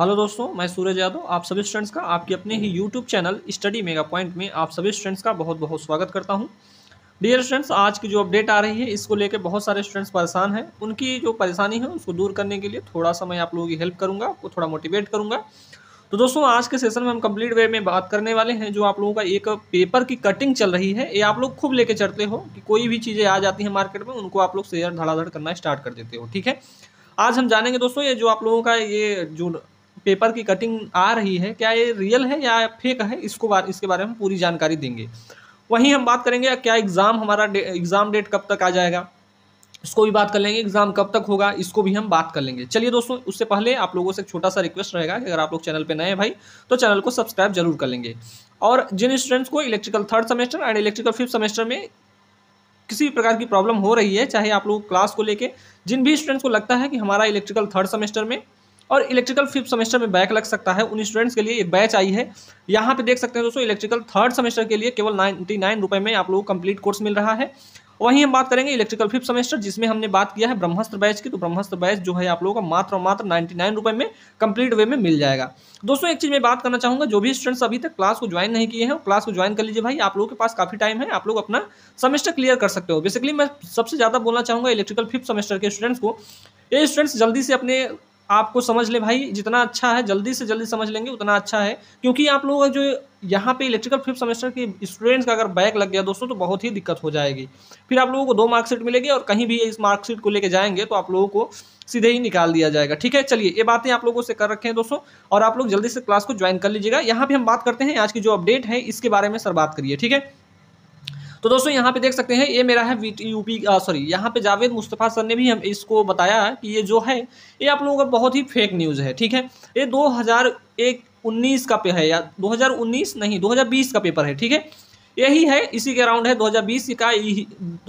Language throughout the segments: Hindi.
हेलो दोस्तों मैं सूरज यादव आप सभी स्टूडेंट्स का आपके अपने ही YouTube channel study mega point में आप सभी स्टूडेंट्स का बहुत बहुत स्वागत करता हूं डियर स्टूडेंट्स आज की जो अपडेट आ रही है इसको लेकर बहुत सारे स्टूडेंट्स परेशान हैं उनकी जो परेशानी है उसको दूर करने के लिए थोड़ा सा मैं आप लोगों की हेल्प करूँगा आपको थोड़ा मोटिवेट करूँगा तो दोस्तों आज के सेशन में हम कम्प्लीट वे में बात करने वाले हैं जो आप लोगों का एक पेपर की कटिंग चल रही है ये आप लोग खूब लेके चलते हो कि कोई भी चीज़ें आ जाती हैं मार्केट में उनको आप लोग शेयर धड़ाधड़ करना स्टार्ट कर देते हो ठीक है आज हम जानेंगे दोस्तों ये जो आप लोगों का ये जो पेपर की कटिंग आ रही है क्या ये रियल है या फेक है इसको बार, इसके बारे में पूरी जानकारी देंगे वहीं हम बात करेंगे क्या एग्ज़ाम हमारा एग्ज़ाम डेट कब तक आ जाएगा इसको भी बात कर लेंगे एग्ज़ाम कब तक होगा इसको भी हम बात कर लेंगे चलिए दोस्तों उससे पहले आप लोगों से एक छोटा सा रिक्वेस्ट रहेगा कि अगर आप लोग चैनल पे नए हैं भाई तो चैनल को सब्सक्राइब जरूर कर लेंगे और जिन स्टूडेंट्स को electrical third semester and electrical fifth semester में किसी भी प्रकार की प्रॉब्लम हो रही है चाहे आप लोग क्लास को लेकर जिन भी स्टूडेंट्स को लगता है कि हमारा इलेक्ट्रिकल थर्ड सेमेस्टर में और इलेक्ट्रिकल फिफ्थ सेमेस्टर में बैक लग सकता है उन स्टूडेंट्स के लिए एक बैच आई है यहाँ पे देख सकते हैं दोस्तों इलेक्ट्रिकल थर्ड सेमेस्टर के लिए केवल नाइन्टी नाइन रुपये में आप लोगों को कंप्लीट कोर्स मिल रहा है वहीं हम बात करेंगे इलेक्ट्रिकल फिफ्थ सेमेस्टर जिसमें हमने बात किया है ब्रह्मस्त्र बैच की तो ब्रह्मस्त्र बैच जो है आप लोगों का मात्र मात्र नाइन्टी नाइन रुपये में कंप्लीट वे में मिल जाएगा दोस्तों एक चीज़ मैं बात करना चाहूँगा जो भी स्टूडेंट्स अभी तक क्लास को ज्वाइन नहीं किए हैं क्लास को ज्वाइन कर लीजिए भाई आप लोगों के पास काफ़ी टाइम है आप लोग अपना सेमेस्टर क्लियर कर सकते हो बेसिकली मैं सबसे ज़्यादा बोलना चाहूँगा इलेक्ट्रिकल फिफ्थ सेमेस्टर के स्टूडेंट्स को ये स्टूडेंट्स जल्दी से अपने आपको समझ ले भाई जितना अच्छा है जल्दी से जल्दी समझ लेंगे उतना अच्छा है क्योंकि आप लोगों का जो यहाँ पे इलेक्ट्रिकल फिफ्थ सेमेस्टर के स्टूडेंट्स का अगर बैक लग गया दोस्तों तो बहुत ही दिक्कत हो जाएगी फिर आप लोगों को दो मार्कशीट मिलेगी और कहीं भी इस मार्कशीट को लेकर जाएंगे तो आप लोगों को सीधे ही निकाल दिया जाएगा ठीक है चलिए ये बातें आप लोगों से कर रखे हैं दोस्तों और आप लोग जल्दी से क्लास को ज्वाइन कर लीजिएगा यहाँ पर हम बात करते हैं आज की जो अपडेट है इसके बारे में सर बात करिए ठीक है तो दोस्तों यहाँ पे देख सकते हैं ये मेरा है यूपी सॉरी यहाँ पे जावेद मुस्तफ़ा सर ने भी हम इसको बताया कि ये जो है ये आप लोगों का बहुत ही फेक न्यूज़ है ठीक है ये दो हज़ार एक उन्नीस का पे है या उन्नीस नहीं बीस का पेपर है ठीक है यही है इसी के अराउंड है 2020 का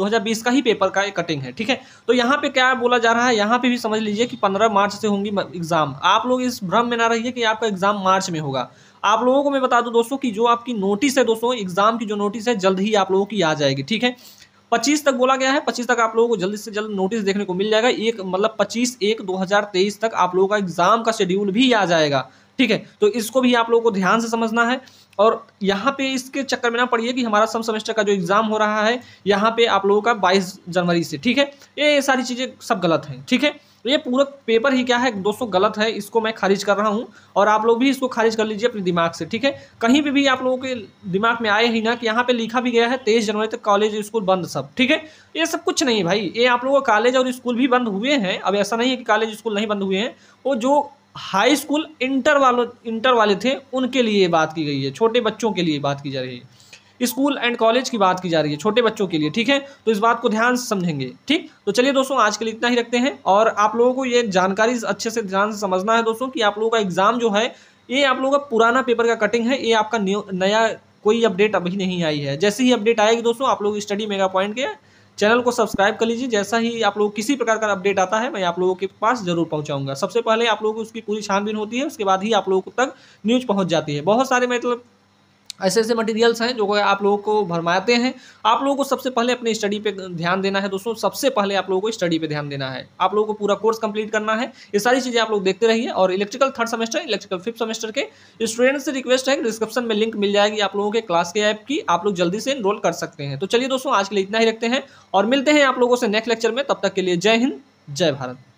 2020 का ही पेपर का कटिंग है ठीक है तो यहाँ पे क्या बोला जा रहा है यहाँ पे भी समझ लीजिए कि 15 मार्च से होंगी एग्ज़ाम आप लोग इस भ्रम में ना रहिए कि आपका एग्ज़ाम मार्च में होगा आप लोगों को मैं बता दूं दोस्तों कि जो आपकी नोटिस है दोस्तों एग्ज़ाम की जो नोटिस है जल्द ही आप लोगों की आ जाएगी ठीक है पच्चीस तक बोला गया है पच्चीस तक आप लोगों को जल्द से जल्द नोटिस देखने को मिल जाएगा एक मतलब पच्चीस एक तेईस तक आप लोगों का एग्जाम का शेड्यूल भी आ जाएगा ठीक है तो इसको भी आप लोगों को ध्यान से समझना है और यहाँ पे इसके चक्कर में ना पड़िए कि हमारा सम सेमेस्टर का जो एग्ज़ाम हो रहा है यहाँ पे आप लोगों का 22 जनवरी से ठीक है ये सारी चीज़ें सब गलत हैं ठीक है ये पूरा पेपर ही क्या है दोस्तों गलत है इसको मैं खारिज कर रहा हूँ और आप लोग भी इसको खारिज कर लीजिए अपने दिमाग से ठीक है कहीं भी भी आप लोगों के दिमाग में आए ही ना कि यहाँ पे लिखा भी गया है तेईस जनवरी तक कॉलेज स्कूल बंद सब ठीक है ये सब कुछ नहीं है भाई ये आप लोगों का कॉलेज और स्कूल भी बंद हुए हैं अब ऐसा नहीं है कि कॉलेज स्कूल नहीं बंद हुए हैं वो जो हाई स्कूल इंटर वालों इंटर वाले थे उनके लिए बात की गई है छोटे बच्चों के लिए बात की जा रही है स्कूल एंड कॉलेज की बात की जा रही है छोटे बच्चों के लिए ठीक है तो इस बात को ध्यान से समझेंगे ठीक तो चलिए दोस्तों आज के लिए इतना ही रखते हैं और आप लोगों को ये जानकारी अच्छे से ध्यान से समझना है दोस्तों कि आप लोगों का एग्जाम जो है ये आप लोगों का पुराना पेपर का कटिंग है ये आपका नया कोई अपडेट अभी नहीं आई है जैसे ही अपडेट आएगी दोस्तों आप लोग स्टडी मेगा पॉइंट के चैनल को सब्सक्राइब कर लीजिए जैसा ही आप लोग किसी प्रकार का अपडेट आता है मैं आप लोगों के पास जरूर पहुंचाऊंगा सबसे पहले आप लोगों को उसकी पूरी छानबीन होती है उसके बाद ही आप लोगों तक न्यूज़ पहुँच जाती है बहुत सारे मतलब ऐसे ऐसे मटेरियल्स हैं जो आप लोगों को भरमाते हैं आप लोगों को सबसे पहले अपने स्टडी पे ध्यान देना है दोस्तों सबसे पहले आप लोगों को स्टडी पे ध्यान देना है आप लोगों को पूरा कोर्स कंप्लीट करना है ये सारी चीज़ें आप लोग देखते रहिए और electrical third semester electrical fifth semester के स्टूडेंट्स से रिक्वेस्ट है डिस्क्रिप्शन में लिंक मिल जाएगी आप लोगों के क्लास के ऐप की आप लोग जल्दी से इनरोल कर सकते हैं तो चलिए दोस्तों आज के लिए इतना ही रखते हैं और मिलते हैं आप लोगों से नेक्स्ट लेक्चर में तब तक के लिए जय हिंद जय भारत